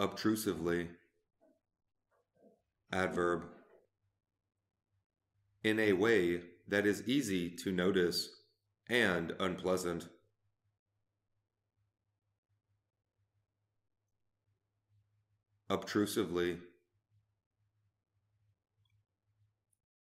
obtrusively, adverb, in a way that is easy to notice and unpleasant. Obtrusively.